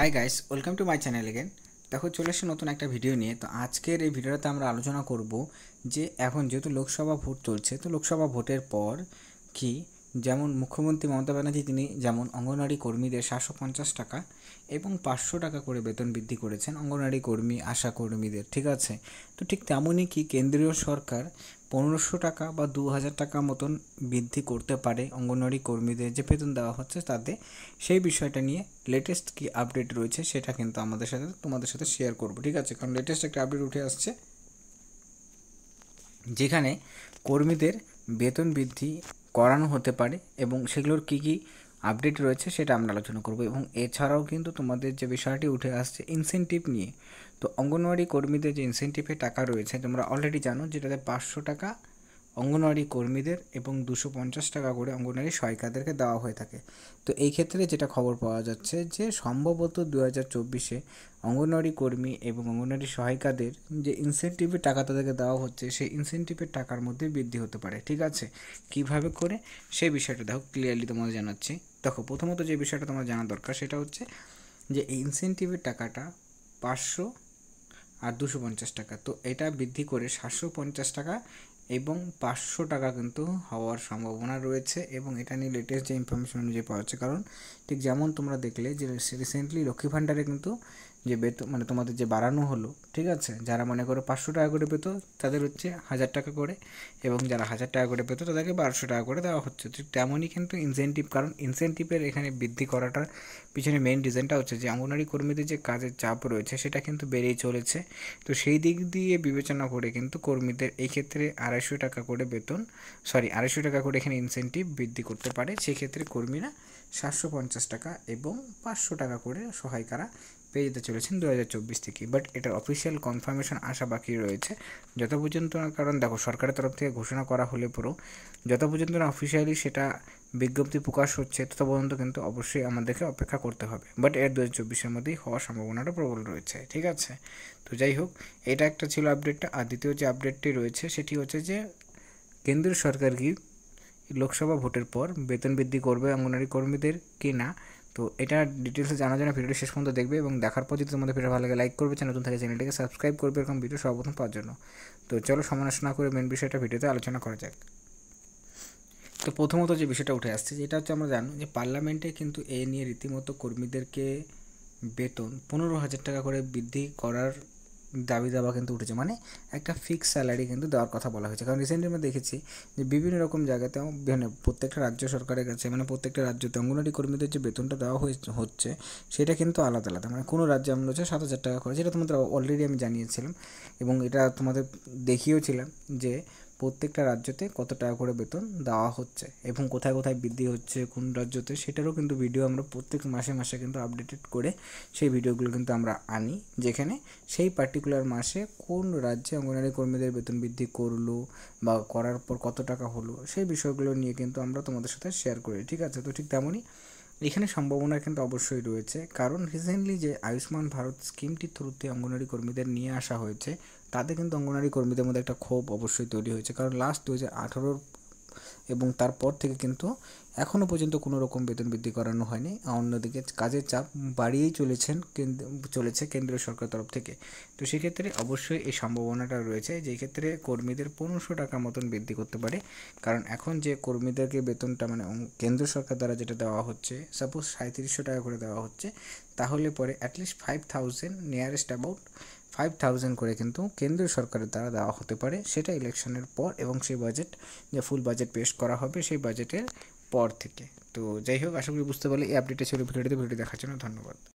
high guys welcome to my channel again দেখো চলে এসে নতুন একটা ভিডিও নিয়ে তো আজকের এই ভিডিওটাতে আমরা আলোচনা করব যে এখন যেহেতু লোকসভা ভোট চলছে তো লোকসভা ভোটের পর কি যেমন মুখ্যমন্ত্রী মমতা ব্যানার্জি তিনি যেমন অঙ্গনওয়াড়ি কর্মীদের সাতশো পঞ্চাশ টাকা এবং পাঁচশো টাকা করে বেতন বৃদ্ধি করেছেন অঙ্গনওয়াড়ি কর্মী আশা কর্মীদের ঠিক আছে তো ঠিক তেমনই কি কেন্দ্রীয় সরকার পনেরোশো টাকা বা দু হাজার টাকা মতন বৃদ্ধি করতে পারে অঙ্গনওয়াড়ি কর্মীদের যে বেতন দেওয়া হচ্ছে তাতে সেই বিষয়টা নিয়ে লেটেস্ট কি আপডেট রয়েছে সেটা কিন্তু আমাদের সাথে তোমাদের সাথে শেয়ার করবো ঠিক আছে কারণ লেটেস্ট একটা আপডেট উঠে আসছে যেখানে কর্মীদের বেতন বৃদ্ধি করানো হতে পারে এবং সেগুলোর কি কি আপডেট রয়েছে সেটা আমরা আলোচনা করব এবং এছাড়াও কিন্তু তোমাদের যে বিষয়টি উঠে আসছে ইনসেন্টিভ নিয়ে তো অঙ্গনওয়াড়ি কর্মীদের যে ইনসেন্টিভে টাকা রয়েছে তোমরা অলরেডি জানো যেটাতে পাঁচশো টাকা অঙ্গনওয়াড়ি কর্মীদের এবং দুশো পঞ্চাশ টাকা করে অঙ্গনওয়াড়ি সহায়িকাদেরকে দেওয়া হয়ে থাকে তো এই ক্ষেত্রে যেটা খবর পাওয়া যাচ্ছে যে সম্ভবত দু হাজার চব্বিশে অঙ্গনওয়াড়ি কর্মী এবং অঙ্গনওয়াড়ি সহায়িকাদের যে ইনসেন্টিভের টাকা তাদেরকে দেওয়া হচ্ছে সেই ইনসেন্টিভের টাকার মধ্যে বৃদ্ধি হতে পারে ঠিক আছে কিভাবে করে সে বিষয়টা দেখো ক্লিয়ারলি তোমাদের জানাচ্ছি দেখো প্রথমত যে বিষয়টা তোমার জানা দরকার সেটা হচ্ছে যে এই ইনসেন্টিভের টাকাটা পাঁচশো আর দুশো পঞ্চাশ টাকা তো এটা বৃদ্ধি করে সাতশো পঞ্চাশ টাকা এবং পাঁচশো টাকা কিন্তু হওয়ার সম্ভাবনা রয়েছে এবং এটা নিয়ে লেটেস্ট যে ইনফরমেশন অনুযায়ী পাওয়া যাচ্ছে কারণ ঠিক যেমন তোমরা দেখলে যে রিসেন্টলি লক্ষ্মী ভাণ্ডারে কিন্তু যে বেতন মানে তোমাদের যে বাড়ানো হলো ঠিক আছে যারা মনে করো পাঁচশো টাকা করে পেতো তাদের হচ্ছে হাজার টাকা করে এবং যারা হাজার টাকা করে পেতো তাদেরকে বারোশো টাকা করে দেওয়া হচ্ছে ঠিক তেমনই কিন্তু ইনসেন্টিভ কারণ ইনসেন্টিভের এখানে বৃদ্ধি করাটার পিছনে মেন রিজনটা হচ্ছে যে অঙ্গনারী কর্মীদের যে কাজের চাপ রয়েছে সেটা কিন্তু বেড়েই চলেছে তো সেই দিক দিয়ে বিবেচনা করে কিন্তু কর্মীদের এই ক্ষেত্রে আড়াইশো টাকা করে বেতন সরি আড়াইশো টাকা করে এখানে ইনসেন্টিভ বৃদ্ধি করতে পারে সেক্ষেত্রে কর্মীরা সাতশো পঞ্চাশ টাকা এবং পাঁচশো টাকা করে সহায়কারা পেয়ে যেতে চলেছেন দু থেকে বাট এটার অফিসিয়াল কনফার্মেশন আসা বাকি রয়েছে যত পর্যন্ত না কারণ দেখো সরকারের তরফ থেকে ঘোষণা করা হলে পুরো যত পর্যন্ত না অফিসিয়ালি সেটা বিজ্ঞপ্তি প্রকাশ হচ্ছে তত পর্যন্ত কিন্তু অবশ্যই আমাদেরকে অপেক্ষা করতে হবে বাট এর দু হাজার মধ্যেই হওয়ার সম্ভাবনাটা প্রবল রয়েছে ঠিক আছে তো যাই হোক এটা একটা ছিল আপডেটটা আর দ্বিতীয় যে আপডেটটি রয়েছে সেটি হচ্ছে যে কেন্দ্রীয় সরকার কি লোকসভা ভোটের পর বেতন বৃদ্ধি করবে অঙ্গনারী কর্মীদের কি না তো এটা ডিটেলসে জানার জন্য ভিডিওটি শেষ পর্যন্ত দেখবে এবং দেখার পর যদি তোমাদের ভিডিও ভালো লাগে লাইক করবে চ্যানেল নতুন থাকে চ্যানেলটিকে সাবস্ক্রাইব করবে এরকম ভিডিও সর্বপ্রথম পাওয়ার জন্য তো চলো সমালোচনা করে মেন বিষয়টা ভিডিওতে আলোচনা করা যাক তো প্রথমত যে বিষয়টা উঠে আসছে যেটা হচ্ছে আমরা জানো যে পার্লামেন্টে কিন্তু এ নিয়ে রীতিমতো কর্মীদেরকে বেতন পনেরো হাজার টাকা করে বৃদ্ধি করার দাবি দাবা কিন্তু উঠেছে মানে একটা ফিক্স স্যালারি কিন্তু দেওয়ার কথা বলা হয়েছে কারণ রিসেন্টলি আমরা দেখেছি যে বিভিন্ন রকম জায়গাতেও বিভিন্ন মানে প্রত্যেকটা রাজ্য সরকারের কাছে মানে প্রত্যেকটা রাজ্যতে অঙ্গনওয়াড়ি কর্মীদের যে বেতনটা দেওয়া হচ্ছে সেটা কিন্তু আলাদা আলাদা মানে কোনো রাজ্যে আমরা হচ্ছে সাত হাজার টাকা করে যেটা তোমাদের অলরেডি আমি জানিয়েছিলাম এবং এটা তোমাদের দেখিয়েওছিলাম যে প্রত্যেকটা রাজ্যতে কত টাকা করে বেতন দেওয়া হচ্ছে এবং কোথায় কোথায় বৃদ্ধি হচ্ছে কোন রাজ্যতে সেটারও কিন্তু ভিডিও আমরা প্রত্যেক মাসে মাসে কিন্তু আপডেটেড করে সেই ভিডিওগুলো কিন্তু আমরা আনি যেখানে সেই পার্টিকুলার মাসে কোন রাজ্যে অঙ্গনারী কর্মীদের বেতন বৃদ্ধি করলো বা করার পর কত টাকা হলো সেই বিষয়গুলো নিয়ে কিন্তু আমরা তোমাদের সাথে শেয়ার করি ঠিক আছে তো ঠিক তেমনই এখানে সম্ভাবনা কিন্তু অবশ্যই রয়েছে কারণ রিসেন্টলি যে আয়ুষ্মান ভারত স্কিমটির থ্রুতে অঙ্গনারী কর্মীদের নিয়ে আসা হয়েছে তাতে কিন্তু অঙ্গনারী কর্মীদের মধ্যে একটা ক্ষোভ অবশ্যই তৈরি হয়েছে কারণ লাস্ট দু হাজার আঠারোর এবং তারপর থেকে কিন্তু এখনও পর্যন্ত কোনো রকম বেতন বৃদ্ধি করানো হয়নি অন্যদিকে কাজের চাপ বাড়িয়েই চলেছেন চলেছে কেন্দ্রীয় সরকার তরফ থেকে তো সেক্ষেত্রে অবশ্যই এই সম্ভাবনাটা রয়েছে যে ক্ষেত্রে কর্মীদের পনেরোশো টাকা মতন বৃদ্ধি করতে পারে কারণ এখন যে কর্মীদেরকে বেতনটা মানে কেন্দ্র সরকার দ্বারা যেটা দেওয়া হচ্ছে সাপোজ সাঁত্রিশশো টাকা করে দেওয়া হচ্ছে তাহলে পরে at least five thousand nearest about five thousand করে কিন্তু কেন্দ্রীয় সরকারের দ্বারা দেওয়া হতে পারে সেটা ইলেকশনের পর এবং সেই বাজেট যে ফুল বাজেট পেশ করা হবে সেই বাজেটের পর থেকে তো যাই হোক আশা করি বুঝতে পারলে এই আপডেটটা ছিল ভিডিওটি ভিডিও দেখার জন্য ধন্যবাদ